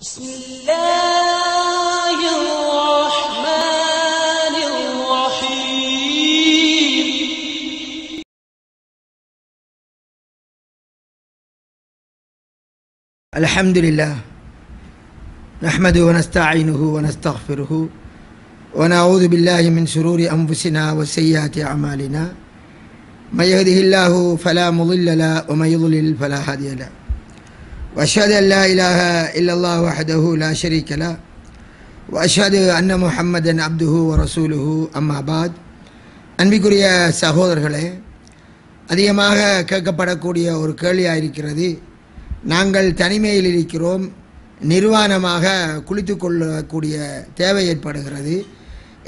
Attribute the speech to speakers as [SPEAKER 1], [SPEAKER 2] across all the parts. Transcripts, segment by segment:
[SPEAKER 1] بسم الله الرحمن الرحيم الحمد لله نحمده ونستعينه ونستغفره ونعوذ بالله من شرور أنفسنا وسيئات أعمالنا من يهده الله فلا مضل له ومن يضلل فلا هادي له واشهد ان لا اله الا الله وحده لا شريك له واشهد ان محمدا عبده ورسوله அம்மா பாத் அன்பிக்குரிய சகோதரர்களே அதிகமாக கேட்கப்படக்கூடிய ஒரு கேள்வியாக இருக்கிறது நாங்கள் தனிமையில் இருக்கிறோம் நிர்வாணமாக குளித்து கொள்ளக்கூடிய தேவை ஏற்படுகிறது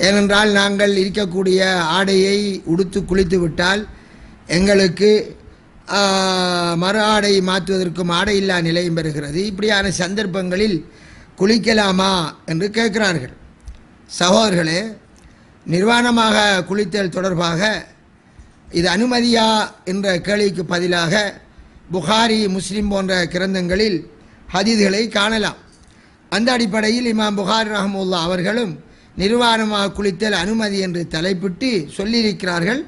[SPEAKER 1] ஏனென்றால் நாங்கள் இருக்கக்கூடிய ஆடையை உடுத்து குளித்து விட்டால் எங்களுக்கு மறு ஆடை மாற்றுவதற்கும் ஆடை இல்லா நிலையும் பெறுகிறது இப்படியான சந்தர்ப்பங்களில் குளிக்கலாமா என்று கேட்கிறார்கள் சகோதர்களே நிர்வாணமாக குளித்தல் தொடர்பாக இது அனுமதியா என்ற கேள்விக்கு பதிலாக புகாரி முஸ்லீம் போன்ற கிரந்தங்களில் ஹதீதுகளை காணலாம் அந்த அடிப்படையில் இமாம் புகார் ரஹமுல்லா அவர்களும் நிர்வாணமாக குளித்தல் அனுமதி என்று தலைப்பிட்டு சொல்லியிருக்கிறார்கள்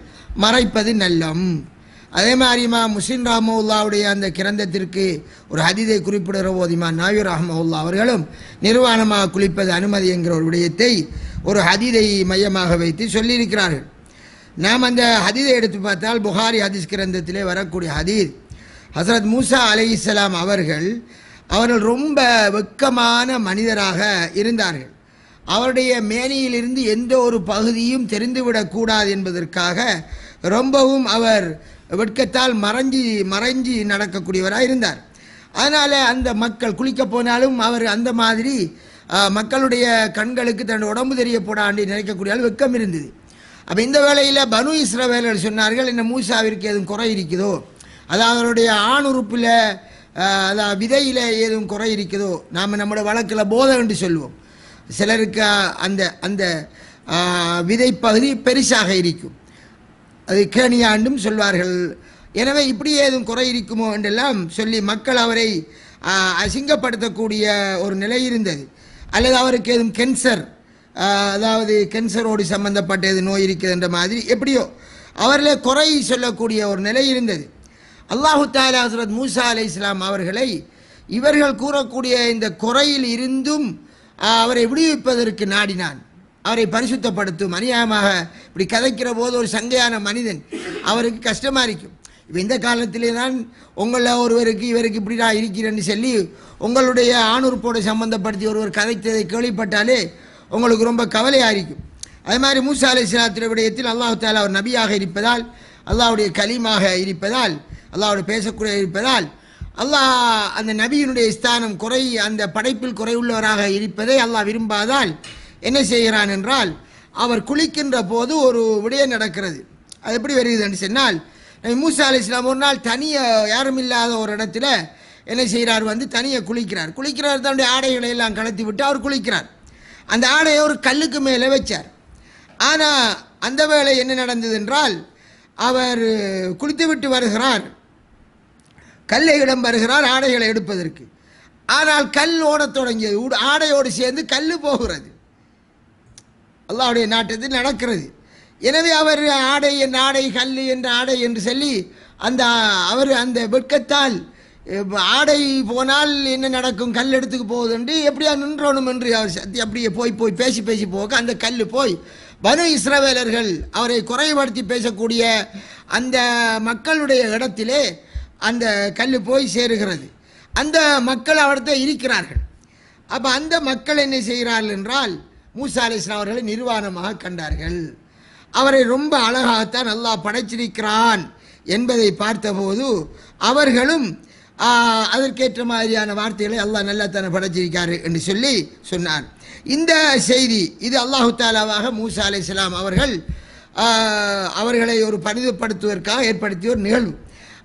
[SPEAKER 1] மறைப்பது நல்லம் அதே மாதிரி முசின் முஸ்லிம் ரஹமுல்லாவுடைய அந்த கிரந்தத்திற்கு ஒரு ஹதிதை குறிப்பிடுகிற போது இமா நாயூர் ரஹமவுல்லா அவர்களும் நிர்வாணமாக குளிப்பது அனுமதி என்கிற ஒரு விடயத்தை ஒரு ஹதீதை மையமாக வைத்து சொல்லியிருக்கிறார்கள் நாம் அந்த ஹதீதை எடுத்து பார்த்தால் புகாரி ஹதீஸ் கிரந்தத்திலே வரக்கூடிய ஹதீத் ஹசரத் மூசா அலி இஸ்லாம் அவர்கள் அவர்கள் ரொம்ப வெக்கமான மனிதராக இருந்தார்கள் அவருடைய மேனியிலிருந்து எந்த ஒரு பகுதியும் தெரிந்துவிடக்கூடாது என்பதற்காக ரொம்பவும் அவர் வெட்கத்தால் மறைஞ்சி மறைஞ்சி நடக்கக்கூடியவராக இருந்தார் அதனால் அந்த மக்கள் குளிக்க போனாலும் அவர் அந்த மாதிரி மக்களுடைய கண்களுக்கு தன் உடம்பு தெரிய போடாண்டு நினைக்கக்கூடிய வெக்கம் இருந்தது அப்போ இந்த வேளையில் பனு இஸ்ரவேலர் சொன்னார்கள் என்ன மூசாவிற்கு எதுவும் குறை இருக்குதோ அது அவருடைய ஆண் உறுப்பில் அதாவது விதையில் ஏதும் குறை இருக்குதோ நாம் நம்முடைய வழக்கில் போதை என்று சொல்வோம் சிலருக்கு அந்த அந்த விதை பகுதி பெருசாக இருக்கும் அது கேணிய ஆண்டும் சொல்வார்கள் எனவே இப்படி ஏதும் குறை இருக்குமோ என்றெல்லாம் சொல்லி மக்கள் அவரை அசிங்கப்படுத்தக்கூடிய ஒரு நிலை இருந்தது அல்லது அவருக்கு ஏதும் கேன்சர் அதாவது கேன்சரோடு சம்பந்தப்பட்ட எது நோய் இருக்குதுன்ற மாதிரி எப்படியோ அவரில் குறை சொல்லக்கூடிய ஒரு நிலை இருந்தது அல்லாஹு தாலா ஹசரத் மூசா அலி இஸ்லாம் அவர்களை இவர்கள் கூறக்கூடிய இந்த குறையில் இருந்தும் அவரை விடுவிப்பதற்கு நாடினான் அவரை பரிசுத்தப்படுத்தும் அநியாயமாக இப்படி கதைக்கிற போது ஒரு சங்கையான மனிதன் அவருக்கு கஷ்டமாக இருக்கும் இப்போ இந்த காலத்திலே தான் உங்களில் ஒருவருக்கு இவருக்கு இப்படி நான் இருக்கிறேன்னு சொல்லி உங்களுடைய ஆணுறுப்போடு சம்மந்தப்படுத்தி ஒருவர் கதைத்ததை கேள்விப்பட்டாலே உங்களுக்கு ரொம்ப கவலையாக இருக்கும் அதே மாதிரி மூசா அலி சிலாத்திர விடயத்தில் அல்லாஹால தாலா அவர் நபியாக இருப்பதால் அல்லாவுடைய கலீமாக இருப்பதால் அல்லாவுடைய பேசக்கூடிய இருப்பதால் அல்லாஹ் அந்த நபியினுடைய ஸ்தானம் குறை அந்த படைப்பில் குறைவுள்ளவராக இருப்பதை அல்லாஹ் விரும்பாதால் என்ன செய்கிறான் என்றால் அவர் குளிக்கின்ற போது ஒரு விடயம் நடக்கிறது அது எப்படி வருகிறது என்று சொன்னால் மூசா அலி இஸ்லாம் ஒரு நாள் தனிய யாரும் இல்லாத ஒரு இடத்துல என்ன செய்கிறார் வந்து தனியை குளிக்கிறார் குளிக்கிறார் தன்னுடைய ஆடைகளை எல்லாம் கலத்தி விட்டு அவர் குளிக்கிறார் அந்த ஆடையை ஒரு கல்லுக்கு மேலே வச்சார் ஆனால் அந்த வேலை என்ன நடந்தது என்றால் அவர் குளித்து விட்டு வருகிறார் கல்லை இடம் வருகிறார் ஆடைகளை எடுப்பதற்கு ஆனால் கல் ஓடத் தொடங்கியது ஆடையோடு சேர்ந்து கல் போகிறது அல்லாவுடைய நாட்டத்தில் நடக்கிறது எனவே அவர் ஆடை என்ற ஆடை கல் என்ற ஆடை என்று சொல்லி அந்த அவர் அந்த வெட்கத்தால் ஆடை போனால் என்ன நடக்கும் கல் எடுத்துக்கு என்று எப்படியா நின்றோணும் என்று அவர் சத்தி அப்படியே போய் போய் பேசி பேசி போக அந்த கல் போய் பனு இஸ்ரவேலர்கள் அவரை குறைபடுத்தி பேசக்கூடிய அந்த மக்களுடைய இடத்திலே அந்த கல் போய் சேருகிறது அந்த மக்கள் அவர்தான் இருக்கிறார்கள் அப்போ அந்த மக்கள் என்ன செய்கிறார்கள் என்றால் மூசா அவர்களை நிர்வாணமாக கண்டார்கள் அவரை ரொம்ப அழகாகத்தான் நல்லா படைச்சிருக்கிறான் என்பதை பார்த்தபோது அவர்களும் அதற்கேற்ற மாதிரியான வார்த்தைகளை அல்லாஹ் நல்லா தானே படைச்சிருக்கார் என்று சொல்லி சொன்னார் இந்த செய்தி இது அல்லாஹு தாலாவாக மூசா அலி இஸ்லாம் அவர்கள் அவர்களை ஒரு பரிதப்படுத்துவதற்காக ஏற்படுத்திய ஒரு நிகழ்வு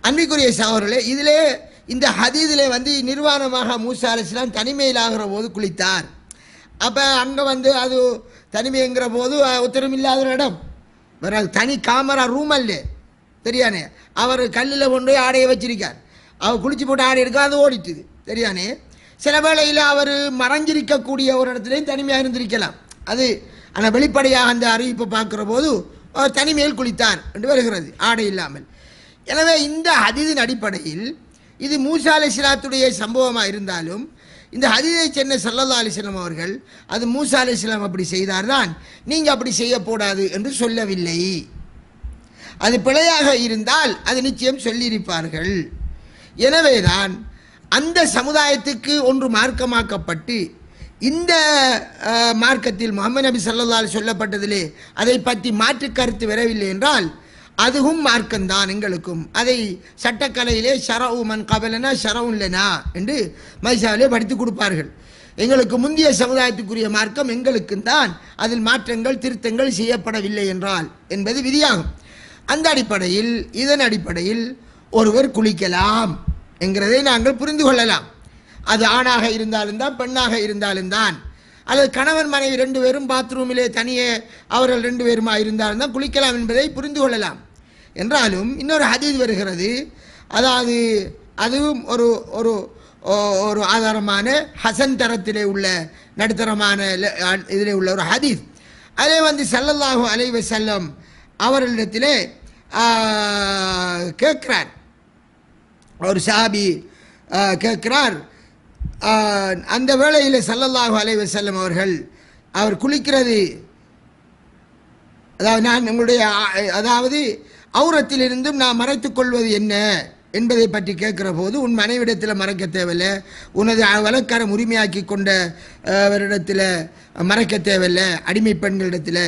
[SPEAKER 1] அன்பிக்குரிய சாவர்களே இதிலே இந்த ஹதீதிலே வந்து நிர்வாணமாக மூசா அலி இஸ்லாம் தனிமையிலாகிற போது குளித்தார் அப்போ அங்கே வந்து அது தனிமைங்கிற போது ஒத்தரும் இல்லாத இடம் தனி காமரா ரூம் அல்ல தெரியானே அவர் கல்லில் கொண்டு போய் ஆடையை வச்சிருக்கார் அவர் குளிச்சு போட்டு ஆடை எடுக்க அது ஓடிட்டுது தெரியானே சில வேளையில் அவர் மறைஞ்சிருக்கக்கூடிய ஒரு இடத்துலையும் தனிமையாக இருந்திருக்கலாம் அது ஆனால் வெளிப்படையாக அந்த அறிவிப்பை பார்க்குற போது அவர் தனிமையில் குளித்தார் என்று வருகிறது ஆடை இல்லாமல் எனவே இந்த அதிதின் அடிப்படையில் இது மூசாலை சிலாத்துடைய சம்பவமாக இருந்தாலும் இந்த ஹதீதை சென்ன சல்லல்லா அலிஸ்லாம் அவர்கள் அது மூசா அலிஸ்லாம் அப்படி தான் நீங்கள் அப்படி செய்யக்கூடாது என்று சொல்லவில்லை அது பிழையாக இருந்தால் அது நிச்சயம் சொல்லியிருப்பார்கள் எனவேதான் அந்த சமுதாயத்துக்கு ஒன்று மார்க்கமாக்கப்பட்டு இந்த மார்க்கத்தில் முகமது நபி சல்லா சொல்லப்பட்டதிலே அதை பற்றி மாற்று கருத்து வரவில்லை என்றால் அதுவும் மார்க்கம்தான் எங்களுக்கும் அதை சட்டக்கலையிலே ஷரவுமன் கபலனா இல்லைனா என்று மைசாவிலே படித்து கொடுப்பார்கள் எங்களுக்கு முந்தைய சமுதாயத்துக்குரிய மார்க்கம் எங்களுக்கும் தான் அதில் மாற்றங்கள் திருத்தங்கள் செய்யப்படவில்லை என்றால் என்பது விதியாகும் அந்த அடிப்படையில் இதன் அடிப்படையில் ஒருவர் குளிக்கலாம் என்கிறதை நாங்கள் புரிந்து கொள்ளலாம் அது ஆணாக இருந்தாலும் தான் பெண்ணாக இருந்தாலும் தான் அல்லது கணவன் மனைவி ரெண்டு பேரும் பாத்ரூமிலே தனியே அவர்கள் ரெண்டு பேருமா இருந்தாலும் தான் குளிக்கலாம் என்பதை புரிந்து கொள்ளலாம் என்றாலும் இன்னொரு ஹதீஸ் வருகிறது அதாவது அதுவும் ஒரு ஒரு ஒரு ஆதாரமான ஹசன் தரத்திலே உள்ள நடுத்தரமான இதில் உள்ள ஒரு ஹதீஸ் அதே வந்து சல்லல்லாஹு அலைவ செல்லம் அவர்களிடத்திலே கேட்குறார் ஒரு சாபி கேட்கிறார் அந்த வேளையில் சல்லல்லாஹு அலைவ செல்லம் அவர்கள் அவர் குளிக்கிறது அதாவது நான் உங்களுடைய அதாவது அவுரத்திலிருந்தும் நான் மறைத்துக் கொள்வது என்ன என்பதை பற்றி கேட்கிற போது உன் மனைவிடத்தில் மறைக்க தேவையில்லை உனது வழக்காரம் உரிமையாக்கி கொண்டவரிடத்தில் மறைக்க தேவையில்லை அடிமை பெண்களிடத்தில்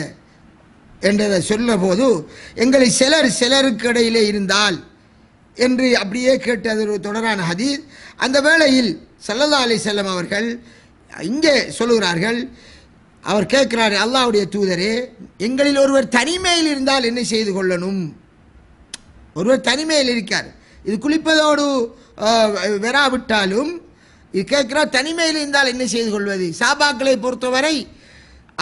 [SPEAKER 1] என்றதை சொல்ல போது எங்களை சிலர் சிலருக்கு இடையிலே இருந்தால் என்று அப்படியே கேட்டது ஒரு தொடரான ஹதீர் அந்த வேளையில் சல்லல்லா அலி செல்லம் அவர்கள் இங்கே சொல்லுகிறார்கள் அவர் கேட்கிறார் அல்லாவுடைய தூதரே எங்களில் ஒருவர் தனிமையில் இருந்தால் என்ன செய்து கொள்ளணும் ஒருவர் தனிமையில் இருக்கார் இது குளிப்பதோடு வராவிட்டாலும் இது கேட்குறா தனிமையில் இருந்தால் என்ன செய்து கொள்வது சாபாக்களை பொறுத்தவரை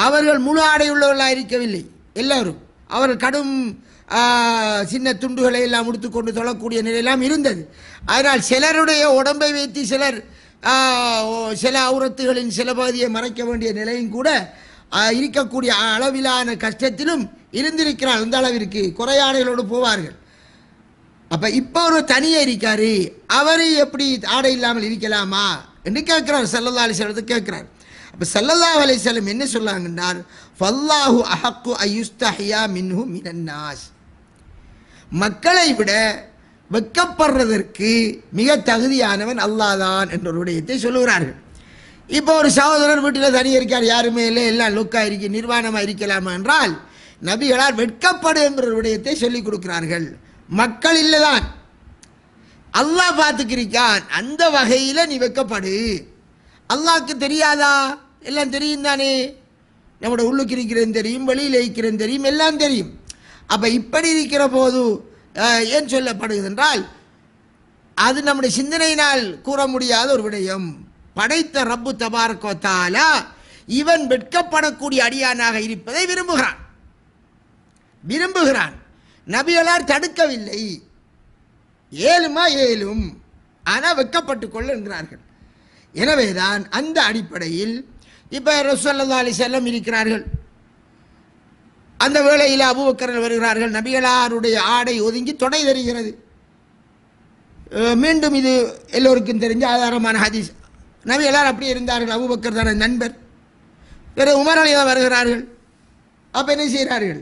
[SPEAKER 1] அவர்கள் முழு ஆடை உள்ளவர்களாக இருக்கவில்லை எல்லோரும் அவர்கள் கடும் சின்ன துண்டுகளை எல்லாம் முடித்துக்கொண்டு தொழக்கூடிய நிலையெல்லாம் இருந்தது அதனால் சிலருடைய உடம்பை வைத்து சிலர் சில அவுரத்துகளின் சில பகுதியை மறைக்க வேண்டிய நிலையும் கூட இருக்கக்கூடிய அளவிலான கஷ்டத்திலும் இருந்திருக்கிறார் அந்த அளவிற்கு குறையாடைகளோடு போவார்கள் அப்ப இப்போ ஒரு தனியே இருக்காரு அவரு எப்படி ஆடை இல்லாமல் இருக்கலாமா என்று கேட்கிறார் சல்லல்லா அலிசலத்து கேட்கிறார் அப்ப செல்லல்லா அலிசலம் என்ன சொல்லாங்கன்னா ஃபல்லாஹு மின்ஹு மினன்னாஸ் மக்களை விட வெக்கப்படுறதற்கு மிக தகுதியானவன் அல்லாதான் என்ற ஒரு விடயத்தை சொல்லுகிறார்கள் இப்போ ஒரு சகோதரர் வீட்டில் தனியாக இருக்கார் யாருமே இல்லை எல்லாம் லுக்காக இருக்கி நிர்வாணமாக இருக்கலாமா என்றால் நபிகளால் வெட்கப்படும் என்ற விடயத்தை சொல்லிக் கொடுக்கிறார்கள் மக்கள் இல்லைதான் அல்லாஹ் பார்த்துக்கிறிக்கான் அந்த வகையில் நீ வைக்கப்படு அல்லாவுக்கு தெரியாதா எல்லாம் தெரியும் தானே நம்மளோட உள்ளுக்கு இருக்கிறது தெரியும் வெளியில் இருக்கிறது தெரியும் எல்லாம் தெரியும் அப்போ இப்படி இருக்கிற போது ஏன் சொல்லப்படுகிறதென்றால் அது நம்முடைய சிந்தனையினால் கூற முடியாத ஒரு விடயம் படைத்த ரப்பு கோத்தால இவன் வெட்கப்படக்கூடிய அடியானாக இருப்பதை விரும்புகிறான் விரும்புகிறான் நபிகளார் தடுக்கவில்லை ஏழுமா ஏழும் ஆனால் வெக்கப்பட்டு கொள்ளுகிறார்கள் எனவேதான் அந்த அடிப்படையில் இப்போ ரசோல்லா அலி செல்லம் இருக்கிறார்கள் அந்த வேளையில் அபுபக்கரன் வருகிறார்கள் நபிகளாருடைய ஆடை ஒதுங்கி துணை தருகிறது மீண்டும் இது எல்லோருக்கும் தெரிஞ்ச ஆதாரமான ஹதீஸ் நபிகளார் அப்படி இருந்தார்கள் அபுபக்கர் தனது நண்பர் பிறகு உமரலையா வருகிறார்கள் அப்போ என்ன செய்கிறார்கள்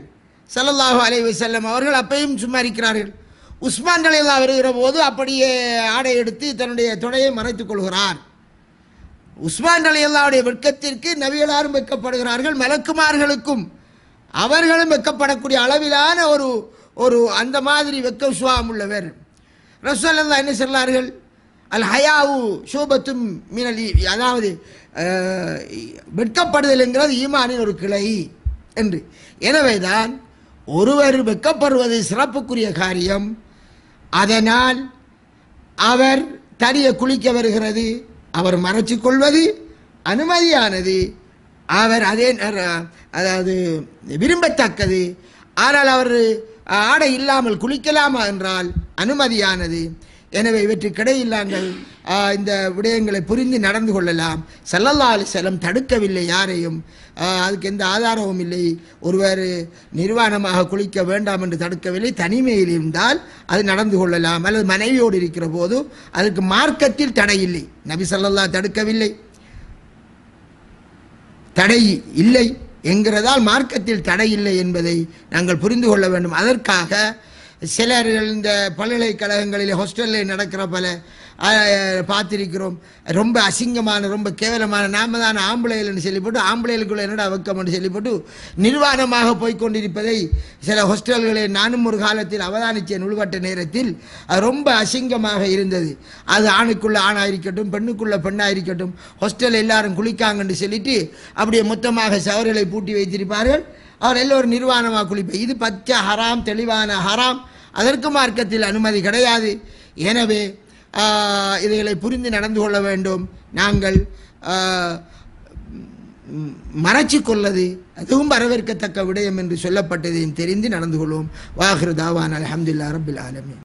[SPEAKER 1] சல்லல்லாஹு அலைவி செல்லம் அவர்கள் அப்பையும் சும்மா இருக்கிறார்கள் உஸ்மான் நிலையில்லா வருகிற போது அப்படியே ஆடை எடுத்து தன்னுடைய துணையை மறைத்துக் கொள்கிறார் உஸ்மான் நிலையில்லாவுடைய வெட்கத்திற்கு நவியலாரும் வைக்கப்படுகிறார்கள் மலக்குமார்களுக்கும் அவர்களும் வைக்கப்படக்கூடிய அளவிலான ஒரு ஒரு அந்த மாதிரி வெக்க சுவாம் உள்ளவர் ரசோல்லா என்ன சொல்லார்கள் அல் ஹயாவு சோபத்தும் மீனலி அதாவது வெட்கப்படுதல் என்கிறது ஈமானின் ஒரு கிளை என்று எனவேதான் ஒருவர் வெக்கப்படுவது சிறப்புக்குரிய காரியம் அதனால் அவர் தனியை குளிக்க வருகிறது அவர் மறைச்சு கொள்வது அனுமதியானது அவர் அதே அதாவது விரும்பத்தக்கது ஆனால் அவர் ஆடை இல்லாமல் குளிக்கலாமா என்றால் அனுமதியானது எனவே இவற்றுக்கிடையில் நாங்கள் இந்த விடயங்களை புரிந்து நடந்து கொள்ளலாம் செல்லல்லா செல்லம் தடுக்கவில்லை யாரையும் அதுக்கு எந்த ஆதாரமும் இல்லை ஒருவர் நிர்வாணமாக குளிக்க வேண்டாம் என்று தடுக்கவில்லை தனிமையில் இருந்தால் அது நடந்து கொள்ளலாம் அல்லது மனைவியோடு இருக்கிற போதும் அதற்கு மார்க்கத்தில் தடை இல்லை நபி செல்லல்லா தடுக்கவில்லை தடை இல்லை என்கிறதால் மார்க்கத்தில் தடை இல்லை என்பதை நாங்கள் புரிந்து கொள்ள வேண்டும் அதற்காக சிலர் இந்த பல்கலைக்கழகங்களில் ஹாஸ்டலில் நடக்கிற பல பார்த்திருக்கிறோம் ரொம்ப அசிங்கமான ரொம்ப கேவலமான நாம தான் ஆம்பளைகள்னு சொல்லிப்பட்டு ஆம்பளைகளுக்குள்ள என்னடா வெக்கம்னு சொல்லிப்பட்டு போட்டு நிர்வாணமாக போய்கொண்டிருப்பதை சில ஹாஸ்டல்களை நானும் ஒரு காலத்தில் அவதானித்த நுழுவட்ட நேரத்தில் ரொம்ப அசிங்கமாக இருந்தது அது ஆணுக்குள்ள ஆணாக இருக்கட்டும் பெண்ணுக்குள்ள பெண்ணாக இருக்கட்டும் ஹாஸ்டல் எல்லாரும் குளிக்காங்கன்னு சொல்லிட்டு அப்படியே மொத்தமாக சவர்களை பூட்டி வைத்திருப்பார்கள் அவர் எல்லோரும் நிர்வாணமாக குளிப்பேன் இது பச்சை ஹராம் தெளிவான ஹராம் அதற்கு மார்க்கத்தில் அனுமதி கிடையாது எனவே இதைகளை புரிந்து நடந்து கொள்ள வேண்டும் நாங்கள் மறைச்சு கொள்ளது அதுவும் வரவேற்கத்தக்க விடயம் என்று சொல்லப்பட்டதையும் தெரிந்து நடந்து கொள்வோம் வாஹ்ரு தாவான் அலமதுல்லா ரபுல் ஆலமின்